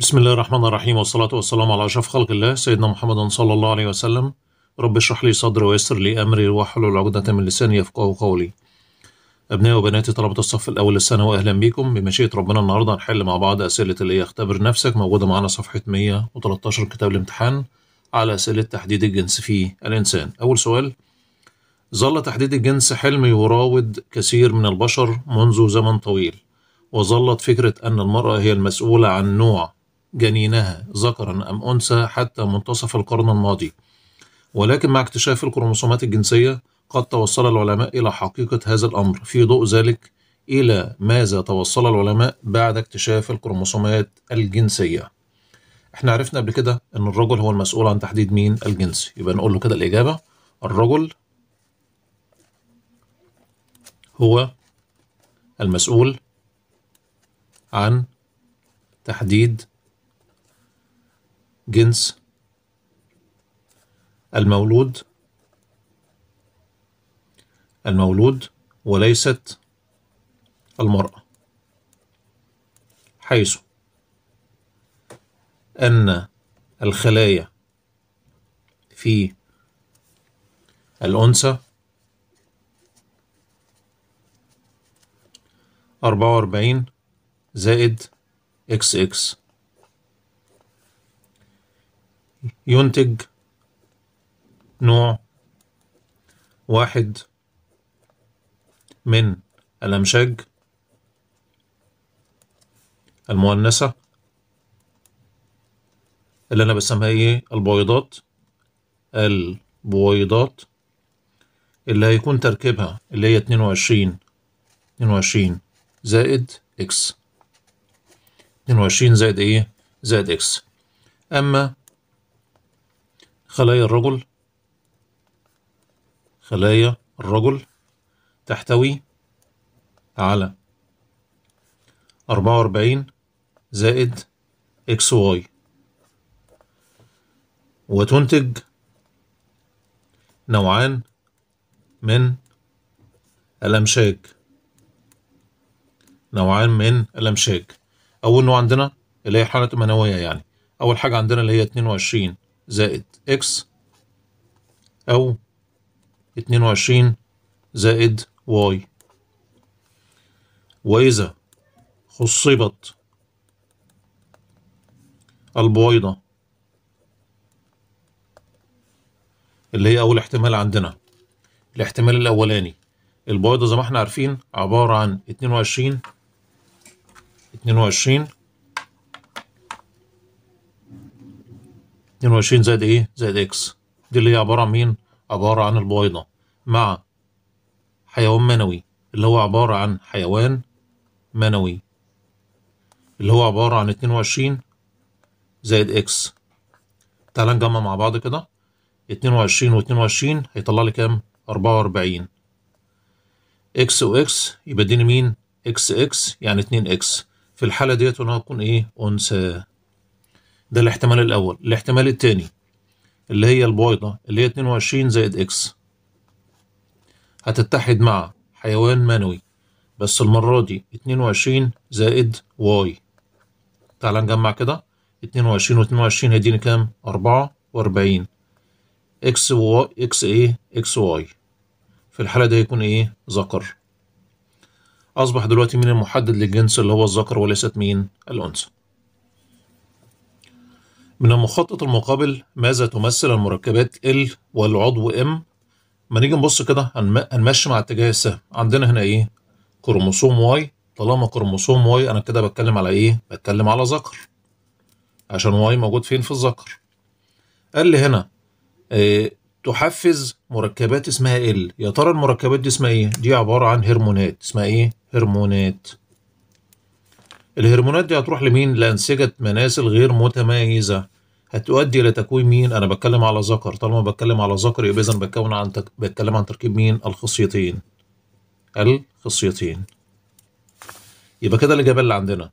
بسم الله الرحمن الرحيم والصلاة والسلام على أشرف خلق الله سيدنا محمد صلى الله عليه وسلم رب اشرح لي صدري ويسر لي أمري واحلل عقدة من لساني يفقهوا قولي أبنائي وبناتي طلبة الصف الأول الثانوي أهلا بيكم بمشيئة ربنا النهاردة هنحل مع بعض أسئلة اللي هي اختبر نفسك موجودة معانا صفحة 113 كتاب الامتحان على أسئلة تحديد الجنس في الإنسان أول سؤال ظل تحديد الجنس حلم يراود كثير من البشر منذ زمن طويل وظلت فكرة أن المرأة هي المسؤولة عن نوع جنينها ذكرا أم أنثى حتى منتصف القرن الماضي ولكن مع اكتشاف الكروموسومات الجنسية قد توصل العلماء إلى حقيقة هذا الأمر في ضوء ذلك إلى ماذا توصل العلماء بعد اكتشاف الكروموسومات الجنسية احنا عرفنا قبل كده ان الرجل هو المسؤول عن تحديد مين الجنس يبقى نقول له كده الإجابة الرجل هو المسؤول عن تحديد جنس المولود المولود وليست المرأة حيث أن الخلايا في الأنثى أربعة وأربعين زائد إكس إكس ينتج نوع واحد من الأمشاج المؤنثة اللي أنا بسميها إيه البويضات البويضات اللي هيكون تركيبها اللي هي 22 22 زائد إكس 22 زائد إيه زائد إكس أما خلايا الرجل خلايا الرجل تحتوي على أربعة وأربعين زائد إكس واي وتنتج نوعان من الأمشاج نوعان من الأمشاج أول نوع عندنا اللي هي حاله المنوية يعني أول حاجة عندنا اللي هي اتنين وعشرين زائد اكس او 22 زائد واي وإذا خصبت البويضة اللي هي أول احتمال عندنا الاحتمال الأولاني البويضة زي ما احنا عارفين عبارة عن 22 22 22 زائد ايه زائد اكس دي اللي هي عبارة عن مين عبارة عن البويضة مع حيوان منوي اللي هو عبارة عن حيوان منوي اللي هو عبارة عن 22 زائد اكس تعال نجمع مع بعض كده 22 و 22 هيطلع لي كام 44 اكس و اكس يبقى اديني مين اكس اكس يعني 2 اكس في الحالة ديت وانا هكون ايه انثى ده الاحتمال الأول الاحتمال التاني اللي هي البويضة اللي هي 22 زائد إكس هتتحد مع حيوان منوي بس المرة دي 22 زائد واي تعال نجمع كده 22 و 22 هيديني كام؟ 44 اكس و اكس ايه؟ اكس واي في الحالة دي هيكون ايه؟ ذكر أصبح دلوقتي مين المحدد للجنس اللي هو الذكر وليست مين؟ الأنثى من المخطط المقابل ماذا تمثل المركبات L والعضو M ما نيجي نبص كده هنمشي مع اتجاه السهم عندنا هنا ايه كروموسوم Y طالما كروموسوم Y انا كده بتكلم على ايه بتكلم على ذكر عشان Y موجود فين في الذكر قال لي هنا إيه تحفز مركبات اسمها L يا ترى المركبات دي اسمها ايه دي عبارة عن هرمونات اسمها ايه هرمونات الهرمونات دي هتروح لمين لانسجه مناسل غير متميزه هتؤدي الى تكوين مين انا بتكلم على ذكر طالما بتكلم على ذكر يبقى اذا بتكون عن تك... بتكلم عن تركيب مين الخصيتين الخصيتين يبقى كده الاجابه اللي عندنا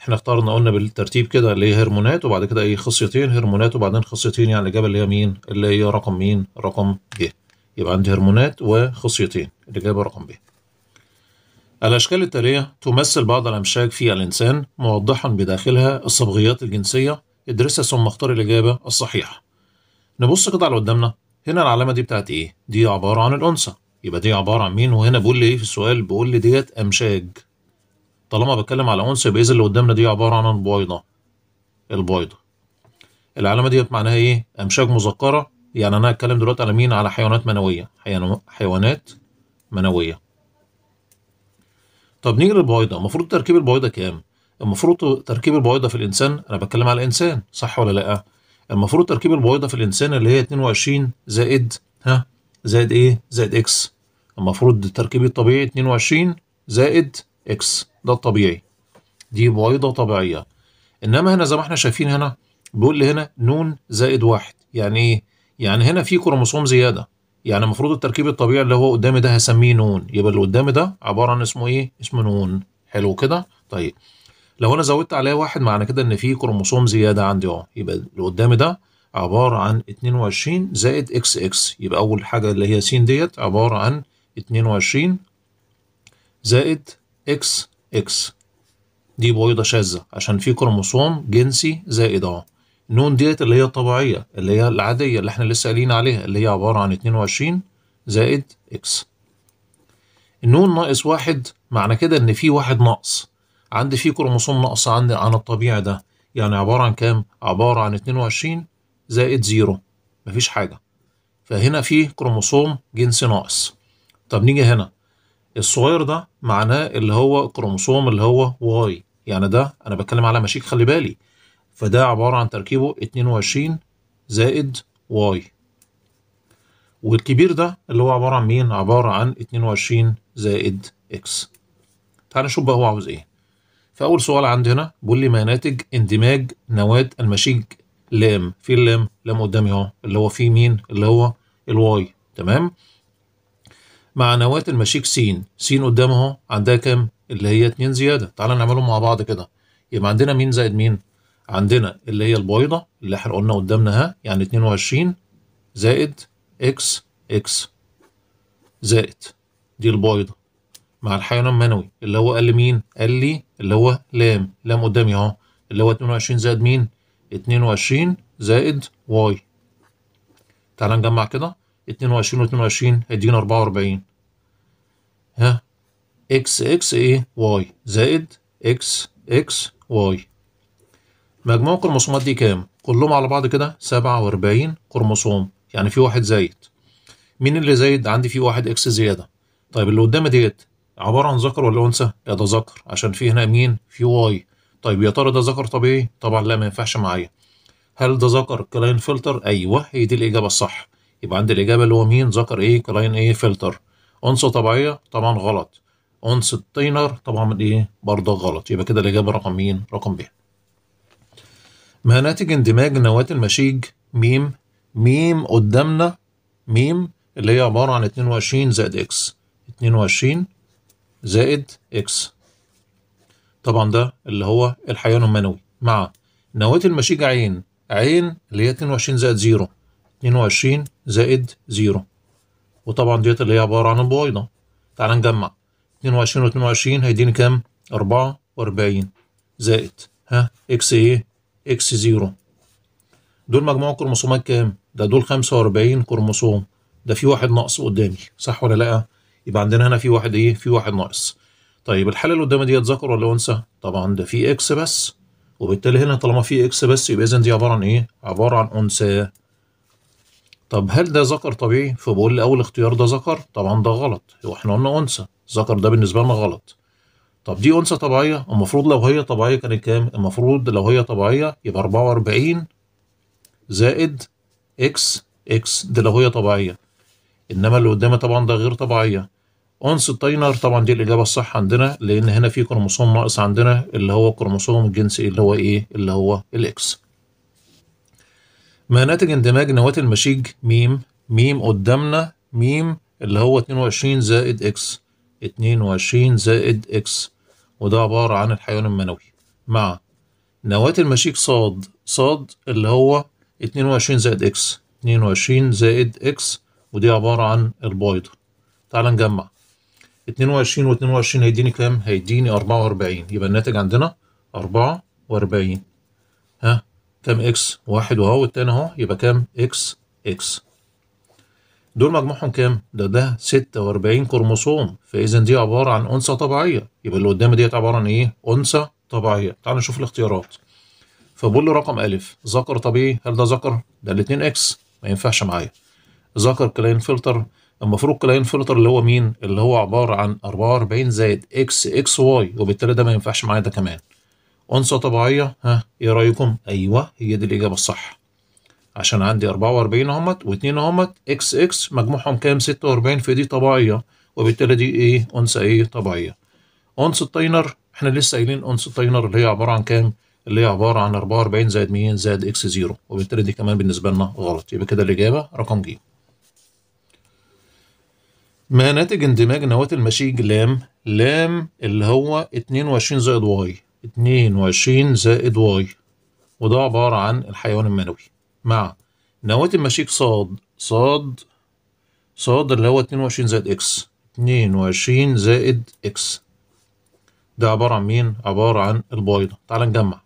احنا اخترنا قلنا بالترتيب كده اللي هي هرمونات وبعد كده ايه خصيتين هرمونات وبعدين خصيتين يعني الاجابه اللي هي مين اللي هي رقم مين رقم ج يبقى عندي هرمونات وخصيتين الاجابه رقم ب الأشكال التالية تمثل بعض الأمشاج في الإنسان موضحا بداخلها الصبغيات الجنسية ادرسها ثم اختار الإجابة الصحيحة. نبص كده على قدامنا هنا العلامة دي بتاعت إيه؟ دي عبارة عن الأنثى يبقى دي عبارة عن مين وهنا بيقول لي إيه في السؤال؟ بيقول لي ديت أمشاج. طالما بتكلم على أنثى يبقى إذا اللي قدامنا دي عبارة عن البويضة. البويضة. العلامة ديت معناها إيه؟ أمشاج مذكرة يعني أنا هتكلم دلوقتي على مين؟ على حيوانات منوية، حيوانات منوية. طب نيجي للبويضه المفروض تركيب البويضه كام المفروض تركيب البويضه في الانسان انا بتكلم على الانسان صح ولا لا المفروض تركيب البويضه في الانسان اللي هي 22 زائد ها زائد ايه زائد اكس المفروض التركيب الطبيعي 22 زائد اكس ده الطبيعي دي بويضه طبيعيه انما هنا زي ما احنا شايفين هنا بيقول لي هنا نون زائد واحد يعني ايه يعني هنا في كروموسوم زياده يعني المفروض التركيب الطبيعي اللي هو قدامي ده هسميه نون يبقى اللي قدامي ده عباره عن اسمه ايه اسمه نون حلو كده طيب لو انا زودت عليه واحد معنى كده ان في كروموسوم زياده عندي اهو يبقى اللي قدامي ده عباره عن 22 زائد اكس اكس يبقى اول حاجه اللي هي س ديت عباره عن 22 زائد اكس اكس دي بويضه شاذه عشان في كروموسوم جنسي زائد اهو نون ديت اللي هي الطبيعية اللي هي العادية اللي احنا لسه قايلين عليها اللي هي عبارة عن اتنين وعشرين زائد اكس النون ناقص واحد معنى كده ان في واحد ناقص عندي في كروموسوم ناقص عندي عن الطبيعي ده يعني عبارة عن كام؟ عبارة عن اتنين وعشرين زائد زيرو مفيش حاجة فهنا في كروموسوم جنسي ناقص طب نيجي هنا الصغير ده معناه اللي هو كروموسوم اللي هو واي يعني ده انا بتكلم على مشيك خلي بالي فده عبارة عن تركيبه 22 زائد واي والكبير ده اللي هو عبارة عن مين؟ عبارة عن 22 زائد اكس تعال نشوف بقى هو عاوز ايه فأول سؤال عندي هنا بيقول لي ما ناتج اندماج نواة المشيج لام في اللام لام قدامي اهو اللي هو في مين؟ اللي هو الواي تمام؟ مع نواة المشيك س س اهو عندها كام؟ اللي هي 2 زيادة تعال نعملهم مع بعض كده يبقى عندنا مين زائد مين؟ عندنا اللي هي البويضة اللي احنا قلنا قدامنا ها يعني 22 زائد اكس اكس زائد دي البويضة مع الحيوان المنوي اللي هو قال لي مين؟ قال لي اللي هو لام لام قدامي اهو اللي هو 22 زائد مين؟ 22 زائد واي تعالى نجمع كده 22 و22 هيدينا 44 ها اكس اكس ايه واي زائد اكس اكس واي مجموع الكروموسومات دي كام؟ كلهم على بعض كده 47 كروموسوم يعني في واحد زايد. مين اللي زايد؟ عندي فيه واحد اكس زياده. طيب اللي قدامي ديت عباره عن ذكر ولا انثى؟ لا ده ذكر عشان في هنا مين؟ في واي. طيب يا ترى ده ذكر طبيعي؟ طبعا لا ما ينفعش معايا. هل ده ذكر كلاين فلتر؟ ايوه هي دي الاجابه الصح. يبقى عندي الاجابه اللي هو مين؟ ذكر ايه؟ كلاين ايه؟ فلتر. انثى طبيعيه؟ طبعا غلط. انثى تينر؟ طبعا ايه؟ برضه غلط. يبقى كده الاجابه رقم مين؟ رقم بيه. ما ناتج اندماج نواة المشيج م م قدامنا م اللي هي عبارة عن 22 زائد اكس 22 زائد اكس طبعا ده اللي هو الحيوان المنوي مع نواة المشيج عين عين اللي هي 22 زائد 0 22 زائد 0 وطبعا ديت اللي هي عبارة عن البويضة تعال نجمع 22 و 22 هيديني كام؟ 44 زائد ها اكس ايه؟ اكس زيرو دول مجموع كروموسومات كام؟ ده دول 45 كروموسوم ده في واحد ناقص قدامي صح ولا لا؟ يبقى عندنا هنا في واحد ايه؟ في واحد ناقص طيب الحالة اللي قدامي دي ذكر ولا أنثى؟ طبعا ده في اكس بس وبالتالي هنا طالما في اكس بس يبقى إذا دي عبارة عن ايه؟ عبارة عن أنثى طب هل ده ذكر طبيعي؟ فبقول لي أول اختيار ده ذكر طبعا ده غلط هو احنا قلنا أنثى ذكر ده بالنسبة لنا غلط طب دي أنثى طبيعية المفروض لو هي طبيعية كانت كام؟ المفروض لو هي طبيعية يبقى 44 زائد إكس إكس دي لو هي طبيعية إنما اللي قدامي طبعا ده غير طبيعية أنثى تاينر طبعا دي الإجابة الصح عندنا لأن هنا في كروموسوم ناقص عندنا اللي هو كروموسوم الجنسي اللي هو إيه؟ اللي هو الإكس ما ناتج اندماج نواة المشيج ميم ميم قدامنا ميم اللي هو 22 زائد إكس اتنين وعشرين زائد اكس وده عبارة عن الحيوان المنوي مع نواة المشيك ص ص اللي هو اتنين وعشرين زائد اكس اتنين وعشرين زائد اكس ودي عبارة عن البيضة تعال نجمع اتنين وعشرين واتنين وعشرين هيديني كام؟ هيديني اربعة واربعين يبقى الناتج عندنا اربعة واربعين ها كام اكس؟ واحد اهو والتاني اهو يبقى كام؟ اكس اكس دول مجموعهم كام؟ ده ده 46 كروموسوم فاذا دي عباره عن انثى طبيعيه يبقى اللي قدام ديت عباره عن ايه؟ انثى طبيعيه تعال نشوف الاختيارات فبقول له رقم الف ذكر طبيعي هل ده ذكر؟ ده الاتنين اكس ما ينفعش معايا ذكر كلاين فلتر المفروض كلاين فلتر اللي هو مين؟ اللي هو عباره عن 44 زائد اكس اكس واي وبالتالي ده ما ينفعش معايا ده كمان انثى طبيعيه ها ايه رايكم؟ ايوه هي دي الاجابه الصح عشان عندي 44 اهمت و2 اهمت اكس اكس مجموعهم كام 46 فدي طبيعيه وبالتالي دي ايه انثى ايه طبيعيه اونس التاينر احنا لسه قايلين اونس التاينر اللي هي عباره عن كام اللي هي عباره عن 44 زائد 100 زائد اكس 0 وبالتالي دي كمان بالنسبه لنا غلط يبقى كده الاجابه رقم ج ما ناتج اندماج نواة المشيج لام لام اللي هو 22 زائد واي 22 زائد واي وده عبارة عن الحيوان المنوي مع نواة المشيك صاد صاد صاد اللي هو اتنين وعشرين زائد اكس اتنين وعشرين زائد اكس ده عبارة عن مين؟ عبارة عن البويضة تعال نجمع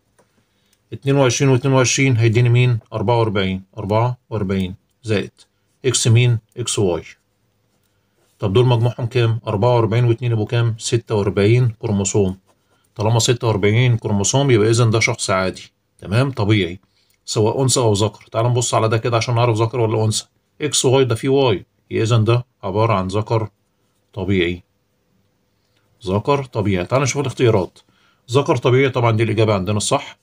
اتنين وعشرين واتنين وعشرين هيديني مين؟ أربعة وأربعين أربعة وأربعين زائد اكس مين؟ اكس واي طب دول مجموعهم كام؟ أربعة وأربعين واتنين يبقوا كام؟ ستة وأربعين كروموسوم طالما ستة وأربعين كروموسوم يبقى إذا ده شخص عادي تمام طبيعي سواء أنثى أو ذكر تعال نبص على ده كده عشان نعرف ذكر ولا أنثى إكس وواي ده فيه واي إذا ده عبارة عن ذكر طبيعي ذكر طبيعي تعال نشوف الاختيارات ذكر طبيعي طبعا دي الإجابة عندنا الصح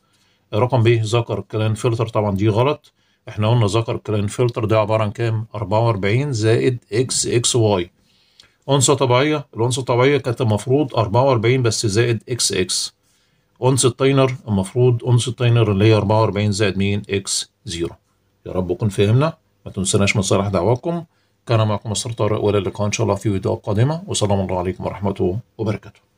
رقم ب ذكر كلين فلتر طبعا دي غلط احنا قلنا ذكر كلين فلتر ده عبارة عن كام 44 زائد إكس إكس واي أنثى طبيعية الأنثى الطبيعية كانت المفروض 44 بس زائد إكس إكس أونس التاينر المفروض أونس التاينر اللي هي 44 زائد مين إكس زيرو يا رب كن فهمنا ما تنسناش من صالح دعواتكم كان معكم مستر طارق وإلى اللقاء إن شاء الله في فيديوهات قادمة وسلام الله عليكم ورحمته وبركاته